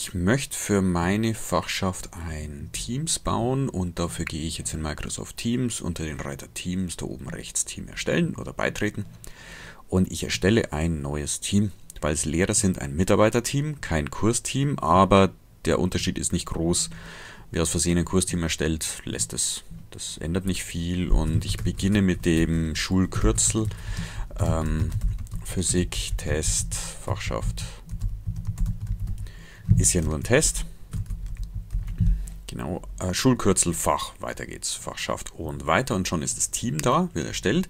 Ich möchte für meine Fachschaft ein Teams bauen und dafür gehe ich jetzt in Microsoft Teams unter den Reiter Teams da oben rechts Team erstellen oder beitreten und ich erstelle ein neues Team, weil es Lehrer sind, ein Mitarbeiterteam, kein Kursteam, aber der Unterschied ist nicht groß. Wer aus Versehen ein Kursteam erstellt, lässt es. Das ändert nicht viel und ich beginne mit dem Schulkürzel ähm, Physik, Test, Fachschaft, ist ja nur ein Test. Genau, äh, Schulkürzel Fach. Weiter geht's. Fachschaft und weiter. Und schon ist das Team da, wird erstellt.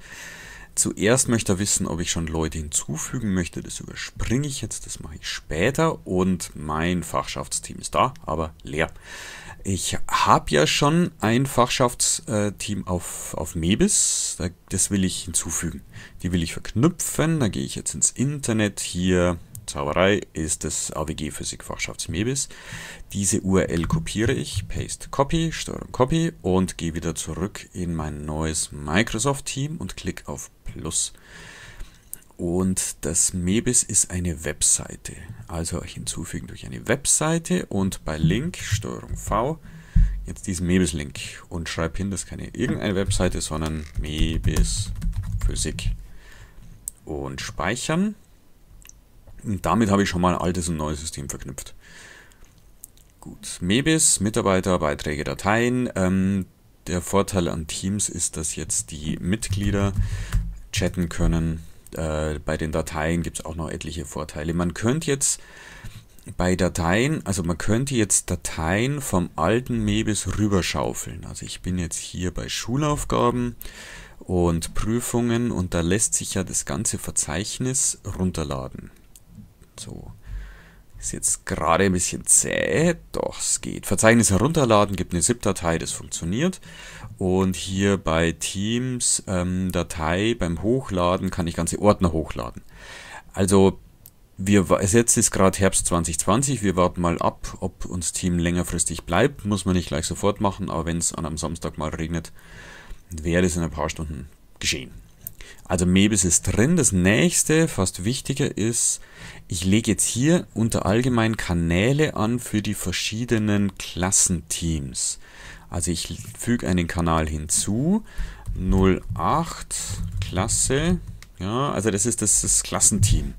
Zuerst möchte er wissen, ob ich schon Leute hinzufügen möchte. Das überspringe ich jetzt, das mache ich später. Und mein Fachschaftsteam ist da, aber leer. Ich habe ja schon ein Fachschaftsteam auf, auf Mebis. Das will ich hinzufügen. Die will ich verknüpfen. Da gehe ich jetzt ins Internet hier Zauberei ist das AWG Physikfachschafts MEBIS. Diese URL kopiere ich, paste copy, Steuerung copy und gehe wieder zurück in mein neues Microsoft Team und klicke auf Plus. Und das MEBIS ist eine Webseite, also hinzufügen durch eine Webseite und bei Link, Steuerung V, jetzt diesen MEBIS-Link und schreibe hin, das ist keine irgendeine Webseite, sondern MEBIS Physik. Und speichern. Und damit habe ich schon mal ein altes und neues System verknüpft. Gut, MEBIS, Mitarbeiter, Beiträge, Dateien. Ähm, der Vorteil an Teams ist, dass jetzt die Mitglieder chatten können. Äh, bei den Dateien gibt es auch noch etliche Vorteile. Man könnte jetzt bei Dateien, also man könnte jetzt Dateien vom alten MEBIS rüberschaufeln. Also ich bin jetzt hier bei Schulaufgaben und Prüfungen und da lässt sich ja das ganze Verzeichnis runterladen. So. Ist jetzt gerade ein bisschen zäh, doch es geht. Verzeichnis herunterladen, gibt eine ZIP-Datei, das funktioniert. Und hier bei Teams ähm, Datei beim Hochladen kann ich ganze Ordner hochladen. Also wir, jetzt ist gerade Herbst 2020, wir warten mal ab, ob uns Team längerfristig bleibt. Muss man nicht gleich sofort machen, aber wenn es an einem Samstag mal regnet, wäre das in ein paar Stunden geschehen. Also Mebis ist drin. Das nächste, fast wichtiger ist, ich lege jetzt hier unter allgemein Kanäle an für die verschiedenen Klassenteams. Also ich füge einen Kanal hinzu, 08 Klasse, ja, also das ist das, das Klassenteam.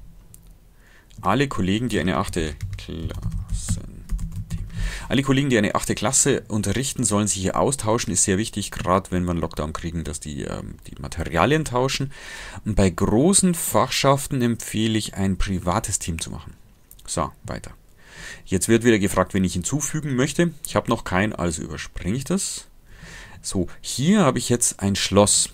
Alle Kollegen, die eine achte Klassen alle Kollegen, die eine 8. Klasse unterrichten, sollen sich hier austauschen. Ist sehr wichtig, gerade wenn wir einen Lockdown kriegen, dass die ähm, die Materialien tauschen. Und bei großen Fachschaften empfehle ich, ein privates Team zu machen. So, weiter. Jetzt wird wieder gefragt, wen ich hinzufügen möchte. Ich habe noch keinen, also überspringe ich das. So, hier habe ich jetzt ein Schloss.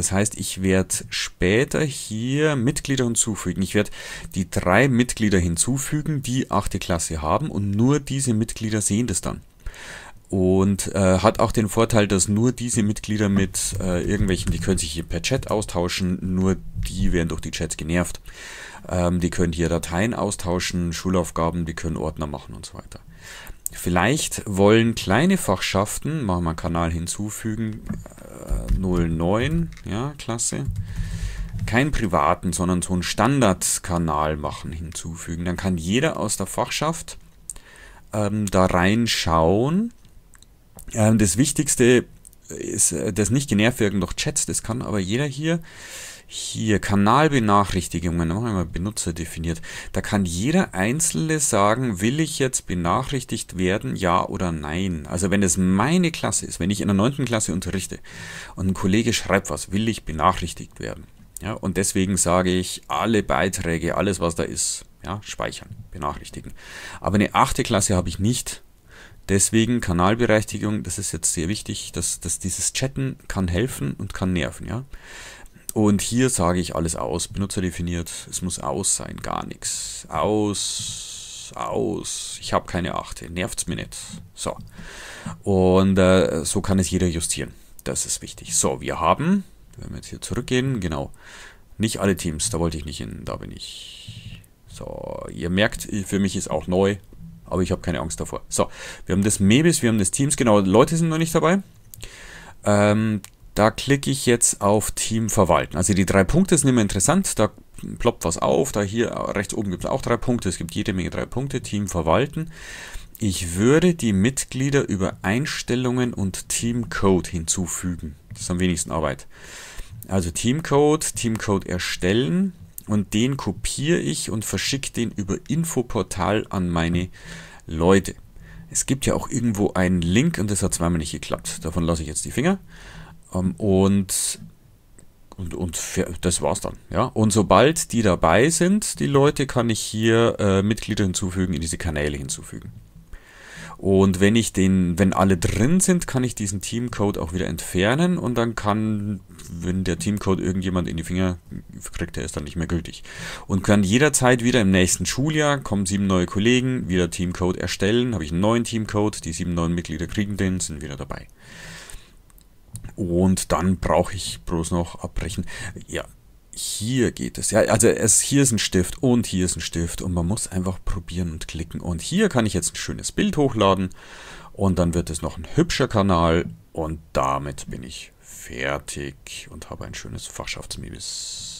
Das heißt, ich werde später hier Mitglieder hinzufügen. Ich werde die drei Mitglieder hinzufügen, die 8. Klasse haben und nur diese Mitglieder sehen das dann. Und äh, hat auch den Vorteil, dass nur diese Mitglieder mit äh, irgendwelchen, die können sich hier per Chat austauschen, nur die werden durch die Chats genervt. Ähm, die können hier Dateien austauschen, Schulaufgaben, die können Ordner machen und so weiter. Vielleicht wollen kleine Fachschaften, machen wir Kanal hinzufügen, 09, äh, ja, klasse, keinen privaten, sondern so einen Standardkanal machen, hinzufügen. Dann kann jeder aus der Fachschaft ähm, da reinschauen. Ähm, das Wichtigste ist, äh, dass nicht genervt wirken durch Chats, das kann aber jeder hier hier, Kanalbenachrichtigungen, da machen wir mal Benutzer definiert. Da kann jeder Einzelne sagen, will ich jetzt benachrichtigt werden, ja oder nein. Also wenn es meine Klasse ist, wenn ich in der 9. Klasse unterrichte und ein Kollege schreibt was, will ich benachrichtigt werden. Ja, und deswegen sage ich, alle Beiträge, alles was da ist, ja, speichern, benachrichtigen. Aber eine 8. Klasse habe ich nicht. Deswegen Kanalberechtigung, das ist jetzt sehr wichtig, dass, dass dieses Chatten kann helfen und kann nerven. Ja. Und hier sage ich alles aus, benutzerdefiniert, es muss aus sein, gar nichts. Aus, aus, ich habe keine Achte, nervt es mir nicht. So, und äh, so kann es jeder justieren, das ist wichtig. So, wir haben, wenn wir jetzt hier zurückgehen, genau, nicht alle Teams, da wollte ich nicht hin, da bin ich. So, ihr merkt, für mich ist auch neu, aber ich habe keine Angst davor. So, wir haben das Mebis, wir haben das Teams, genau, Leute sind noch nicht dabei. Ähm, da klicke ich jetzt auf Team verwalten. Also die drei Punkte sind immer interessant. Da ploppt was auf. Da hier rechts oben gibt es auch drei Punkte. Es gibt jede Menge drei Punkte. Team verwalten. Ich würde die Mitglieder über Einstellungen und Teamcode hinzufügen. Das ist am wenigsten Arbeit. Also Teamcode, Teamcode erstellen und den kopiere ich und verschicke den über Infoportal an meine Leute. Es gibt ja auch irgendwo einen Link und das hat zweimal nicht geklappt. Davon lasse ich jetzt die Finger. Ähm, und und, und das war's dann. Ja? Und sobald die dabei sind, die Leute, kann ich hier äh, Mitglieder hinzufügen, in diese Kanäle hinzufügen. Und wenn ich den, wenn alle drin sind, kann ich diesen Teamcode auch wieder entfernen und dann kann, wenn der Teamcode irgendjemand in die Finger kriegt, der ist dann nicht mehr gültig. Und kann jederzeit wieder im nächsten Schuljahr, kommen sieben neue Kollegen, wieder Teamcode erstellen, habe ich einen neuen Teamcode, die sieben neuen Mitglieder kriegen den, sind wieder dabei. Und dann brauche ich bloß noch abbrechen. Ja, hier geht es. Ja, also es, hier ist ein Stift und hier ist ein Stift und man muss einfach probieren und klicken. Und hier kann ich jetzt ein schönes Bild hochladen und dann wird es noch ein hübscher Kanal und damit bin ich fertig und habe ein schönes Fachschaftsmibis.